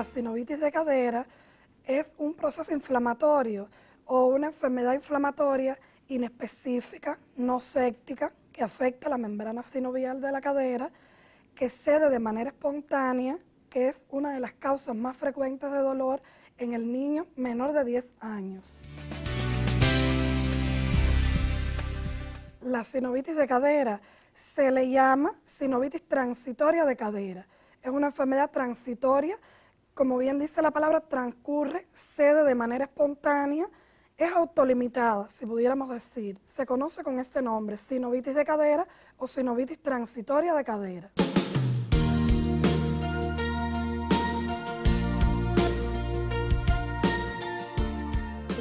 la sinovitis de cadera es un proceso inflamatorio o una enfermedad inflamatoria inespecífica, no séptica, que afecta la membrana sinovial de la cadera, que cede de manera espontánea, que es una de las causas más frecuentes de dolor en el niño menor de 10 años. La sinovitis de cadera se le llama sinovitis transitoria de cadera. Es una enfermedad transitoria como bien dice la palabra, transcurre, cede de manera espontánea, es autolimitada, si pudiéramos decir. Se conoce con este nombre, sinovitis de cadera o sinovitis transitoria de cadera.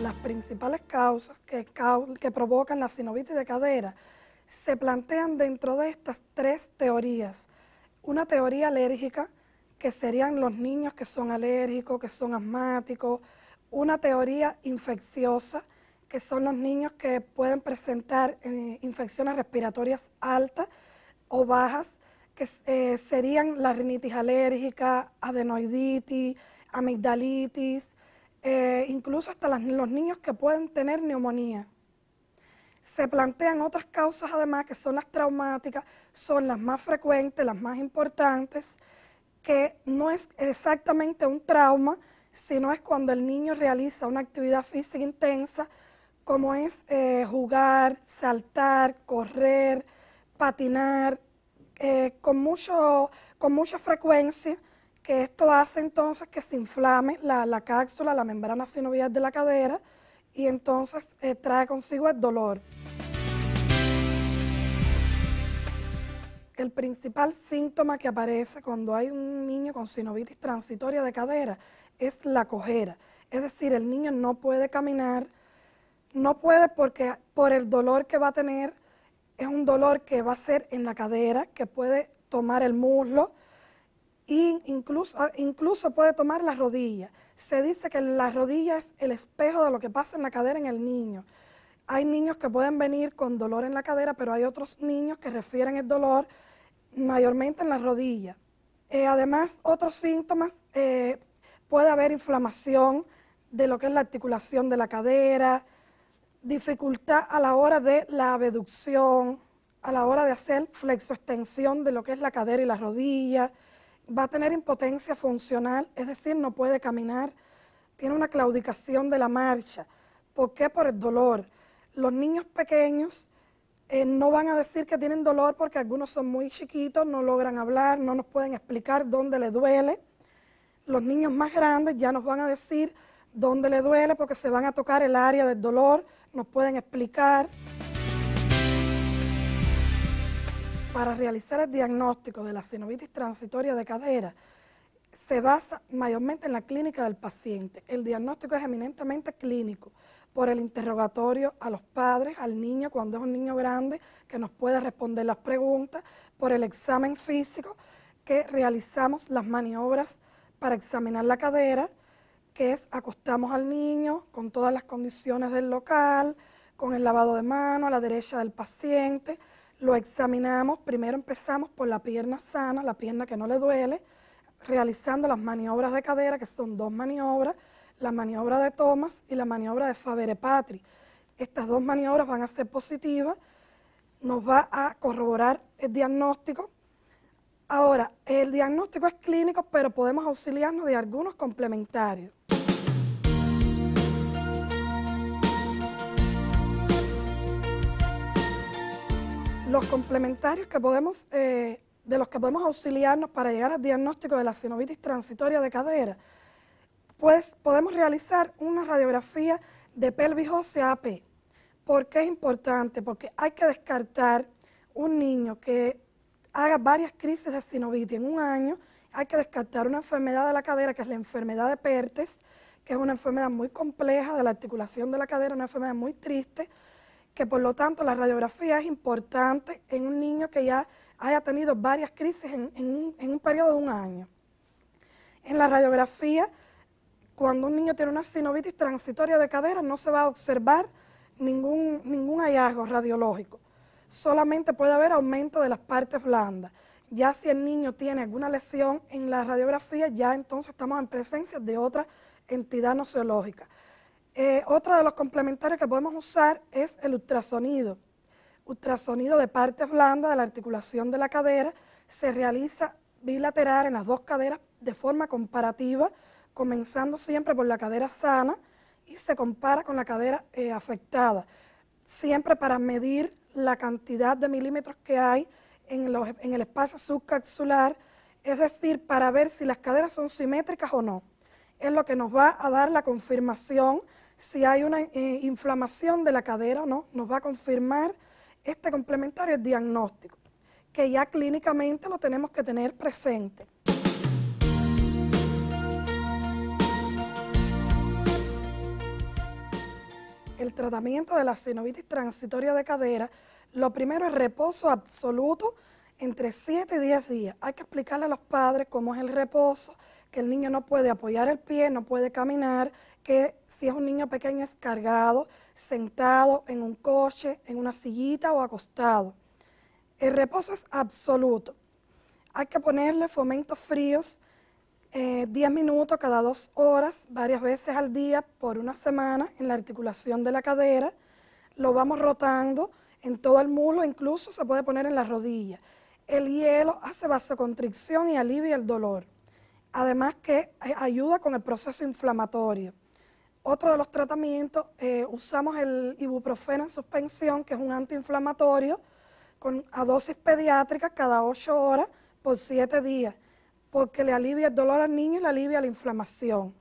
Las principales causas que, que provocan la sinovitis de cadera se plantean dentro de estas tres teorías. Una teoría alérgica, que serían los niños que son alérgicos, que son asmáticos, una teoría infecciosa, que son los niños que pueden presentar eh, infecciones respiratorias altas o bajas, que eh, serían la rinitis alérgica, adenoiditis, amigdalitis, eh, incluso hasta los niños que pueden tener neumonía. Se plantean otras causas además que son las traumáticas, son las más frecuentes, las más importantes, que no es exactamente un trauma, sino es cuando el niño realiza una actividad física intensa, como es eh, jugar, saltar, correr, patinar, eh, con, mucho, con mucha frecuencia, que esto hace entonces que se inflame la, cápsula, la membrana sinovial de la cadera, y entonces eh, trae consigo el dolor. el principal síntoma que aparece cuando hay un niño con sinovitis transitoria de cadera es la cojera. Es decir, el niño no puede caminar, no puede porque por el dolor que va a tener, es un dolor que va a ser en la cadera, que puede tomar el muslo e incluso, ah, incluso puede tomar la rodilla. Se dice que la rodilla es el espejo de lo que pasa en la cadera en el niño. Hay niños que pueden venir con dolor en la cadera, pero hay otros niños que refieren el dolor mayormente en las rodillas. Eh, además, otros síntomas, eh, puede haber inflamación de lo que es la articulación de la cadera, dificultad a la hora de la abducción, a la hora de hacer flexoextensión de lo que es la cadera y la rodilla, va a tener impotencia funcional, es decir, no puede caminar, tiene una claudicación de la marcha. ¿Por qué? Por el dolor. Los niños pequeños eh, no van a decir que tienen dolor porque algunos son muy chiquitos, no logran hablar, no nos pueden explicar dónde le duele. Los niños más grandes ya nos van a decir dónde le duele porque se van a tocar el área del dolor, nos pueden explicar. Para realizar el diagnóstico de la sinovitis transitoria de cadera, se basa mayormente en la clínica del paciente. El diagnóstico es eminentemente clínico por el interrogatorio a los padres, al niño cuando es un niño grande, que nos pueda responder las preguntas, por el examen físico, que realizamos las maniobras para examinar la cadera, que es acostamos al niño con todas las condiciones del local, con el lavado de mano a la derecha del paciente, lo examinamos, primero empezamos por la pierna sana, la pierna que no le duele, realizando las maniobras de cadera, que son dos maniobras, la maniobra de Thomas y la maniobra de Favere-Patri. Estas dos maniobras van a ser positivas, nos va a corroborar el diagnóstico. Ahora, el diagnóstico es clínico, pero podemos auxiliarnos de algunos complementarios. Los complementarios que podemos, eh, de los que podemos auxiliarnos para llegar al diagnóstico de la sinovitis transitoria de cadera pues podemos realizar una radiografía de pelvis ósea AP. ¿Por qué es importante? Porque hay que descartar un niño que haga varias crisis de sinovitis en un año, hay que descartar una enfermedad de la cadera, que es la enfermedad de Pertes, que es una enfermedad muy compleja de la articulación de la cadera, una enfermedad muy triste, que por lo tanto la radiografía es importante en un niño que ya haya tenido varias crisis en, en un periodo de un año. En la radiografía cuando un niño tiene una sinovitis transitoria de cadera no se va a observar ningún, ningún hallazgo radiológico. Solamente puede haber aumento de las partes blandas. Ya si el niño tiene alguna lesión en la radiografía, ya entonces estamos en presencia de otra entidad nociológica. Eh, otro de los complementarios que podemos usar es el ultrasonido. Ultrasonido de partes blandas de la articulación de la cadera se realiza bilateral en las dos caderas de forma comparativa comenzando siempre por la cadera sana y se compara con la cadera eh, afectada, siempre para medir la cantidad de milímetros que hay en, el espacio subcapsular, es decir, para ver si las caderas son simétricas o no. Es lo que nos va a dar la confirmación si hay una eh, inflamación de la cadera o no, nos va a confirmar este complementario diagnóstico, que ya clínicamente lo tenemos que tener presente. el tratamiento de la sinovitis transitoria de cadera, lo primero es reposo absoluto entre 7 y 10 días. Hay que explicarle a los padres cómo es el reposo, que el niño no puede apoyar el pie, no puede caminar, que si es un niño pequeño es cargado, sentado en un coche, en una sillita o acostado. El reposo es absoluto. Hay que ponerle fomentos fríos 10 eh, minutos cada dos horas, varias veces al día por una semana en la articulación de la cadera. Lo vamos rotando en todo el muslo, incluso se puede poner en la rodilla. El hielo hace vasocontricción y alivia el dolor. Además que eh, ayuda con el proceso inflamatorio. Otro de los tratamientos, eh, usamos el ibuprofeno en suspensión, que es un antiinflamatorio, con, a dosis pediátrica cada 8 horas por 7 días porque le alivia el dolor al niño y le alivia la inflamación.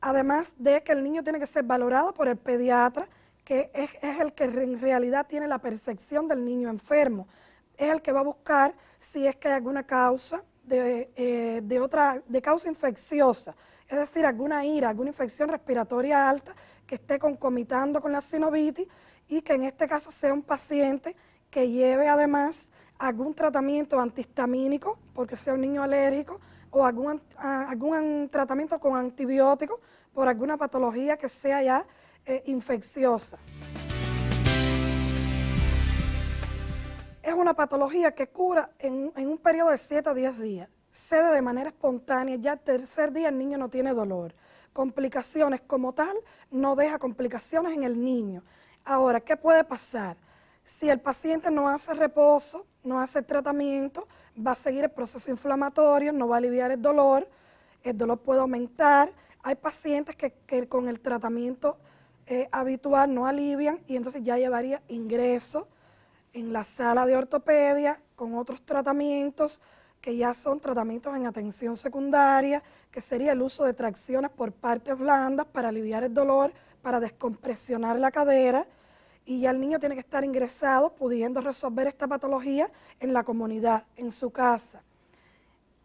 Además de que el niño tiene que ser valorado por el pediatra, que es, el que en realidad tiene la percepción del niño enfermo. Es el que va a buscar si es que hay alguna causa eh, de, otra, de causa infecciosa, es decir, alguna ira, alguna infección respiratoria alta que esté concomitando con la sinovitis y que en este caso sea un paciente que lleve además algún tratamiento antihistamínico, porque sea un niño alérgico, o algún, algún tratamiento con antibióticos por alguna patología que sea ya eh, infecciosa. Es una patología que cura en, en un periodo de 7 a 10 días. Cede de manera espontánea, ya el tercer día el niño no tiene dolor. Complicaciones como tal no deja complicaciones en el niño. Ahora, ¿qué puede pasar? Si el paciente no hace reposo, no hace tratamiento, va a seguir el proceso inflamatorio, no va a aliviar el dolor, el dolor puede aumentar. Hay pacientes que, con el tratamiento eh, habitual no alivian y entonces ya llevaría ingreso en la sala de ortopedia con otros tratamientos que ya son tratamientos en atención secundaria, que sería el uso de tracciones por partes blandas para aliviar el dolor, para descompresionar la cadera y ya el niño tiene que estar ingresado pudiendo resolver esta patología en la comunidad, en su casa.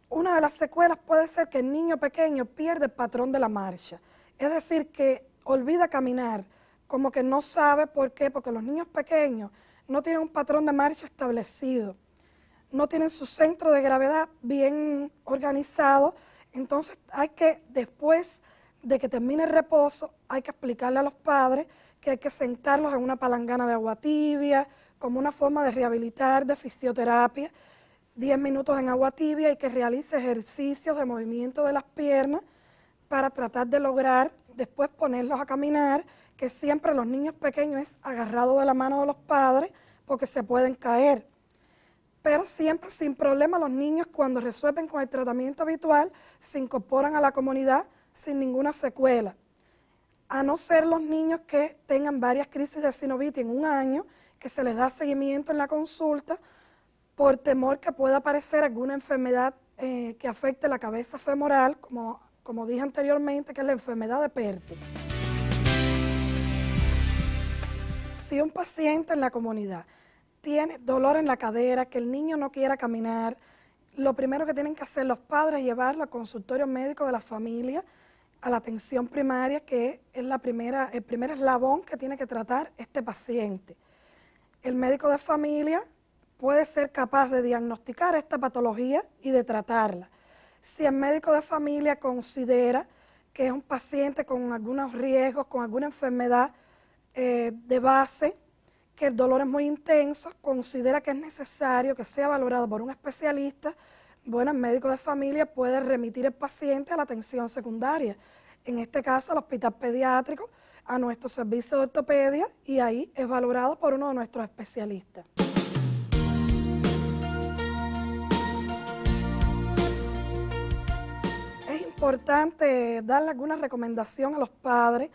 Una de las secuelas puede ser que el niño pequeño pierde el patrón de la marcha, es decir, que olvida caminar, como que no sabe por qué, porque los niños pequeños no tienen un patrón de marcha establecido, no tienen su centro de gravedad bien organizado, entonces hay que después de que termine el reposo, hay que explicarle a los padres que hay que sentarlos en una palangana de agua tibia, como una forma de rehabilitar, de fisioterapia, 10 minutos en agua tibia y que realice ejercicios de movimiento de las piernas para tratar de lograr después ponerlos a caminar, que siempre los niños pequeños es agarrado de la mano de los padres porque se pueden caer. Pero siempre sin problema los niños cuando resuelven con el tratamiento habitual se incorporan a la comunidad sin ninguna secuela a no ser los niños que tengan varias crisis de sinovitis en un año, que se les da seguimiento en la consulta por temor que pueda aparecer alguna enfermedad eh, que afecte la cabeza femoral, como, como dije anteriormente, que es la enfermedad de PERTE. Si un paciente en la comunidad tiene dolor en la cadera, que el niño no quiera caminar, lo primero que tienen que hacer los padres es llevarlo al consultorio médico de la familia, a la atención primaria, que es el primer eslabón que tiene que tratar este paciente. El médico de familia puede ser capaz de diagnosticar esta patología y de tratarla. Si el médico de familia considera que es un paciente con algunos riesgos, con alguna enfermedad eh, de base, que el dolor es muy intenso, considera que es necesario que sea valorado por un especialista, bueno, el médico de familia puede remitir el paciente a la atención secundaria, en este caso al hospital pediátrico, a nuestro servicio de ortopedia y ahí es valorado por uno de nuestros especialistas. Es importante darle alguna recomendación a los padres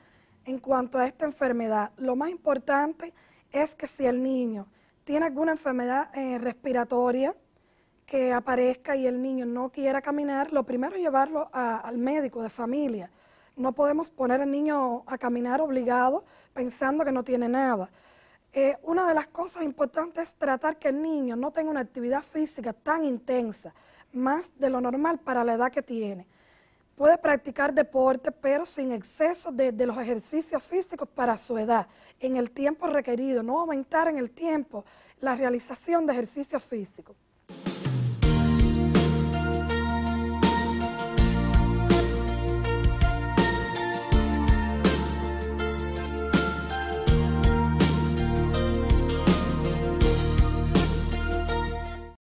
en cuanto a esta enfermedad. Lo más importante es que si el niño tiene alguna enfermedad eh, respiratoria, que aparezca y el niño no quiera caminar, lo primero es llevarlo al médico de familia. No podemos poner al niño a caminar obligado pensando que no tiene nada. Eh, una de las cosas importantes es tratar que el niño no tenga una actividad física tan intensa, más de lo normal para la edad que tiene. Puede practicar deporte, pero sin exceso de los ejercicios físicos para su edad, en el tiempo requerido, no aumentar en el tiempo la realización de ejercicios físicos.